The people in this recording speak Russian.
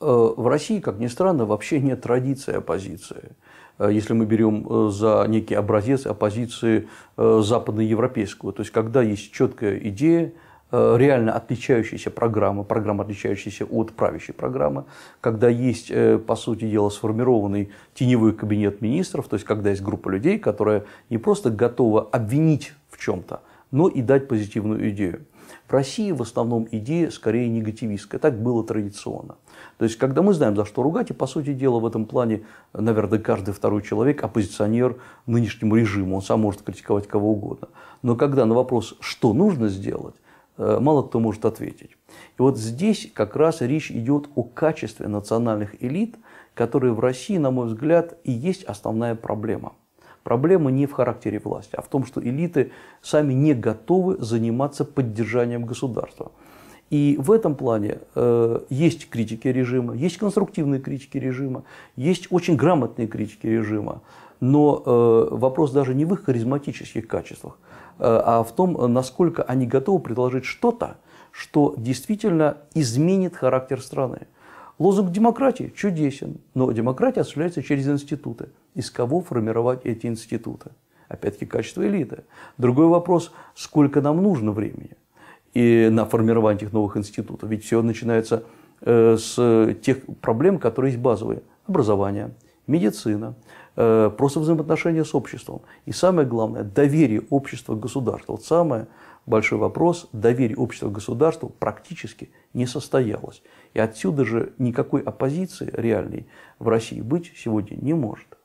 Э, в России, как ни странно, вообще нет традиции оппозиции. Э, если мы берем э, за некий образец оппозиции западноевропейского, то есть когда есть четкая идея, реально отличающаяся программа, программа, отличающаяся от правящей программы, когда есть, по сути дела, сформированный теневой кабинет министров, то есть когда есть группа людей, которая не просто готова обвинить в чем-то, но и дать позитивную идею. В России в основном идея скорее негативистская. Так было традиционно. То есть, когда мы знаем, за что ругать, и, по сути дела, в этом плане, наверное, каждый второй человек оппозиционер нынешнему режиму. Он сам может критиковать кого угодно. Но когда на вопрос, что нужно сделать, э, мало кто может ответить. И вот здесь как раз речь идет о качестве национальных элит, которые в России, на мой взгляд, и есть основная проблема – Проблема не в характере власти, а в том, что элиты сами не готовы заниматься поддержанием государства. И в этом плане э, есть критики режима, есть конструктивные критики режима, есть очень грамотные критики режима. Но э, вопрос даже не в их харизматических качествах, э, а в том, насколько они готовы предложить что-то, что действительно изменит характер страны. Лозунг демократии чудесен, но демократия осуществляется через институты. Из кого формировать эти институты? Опять-таки качество элиты. Другой вопрос, сколько нам нужно времени и на формирование этих новых институтов. Ведь все начинается э, с тех проблем, которые есть базовые. Образование, медицина, э, просто взаимоотношения с обществом. И самое главное, доверие общества к государству. Вот самое большой вопрос, доверие общества к государству практически не состоялось. И отсюда же никакой оппозиции реальной в России быть сегодня не может.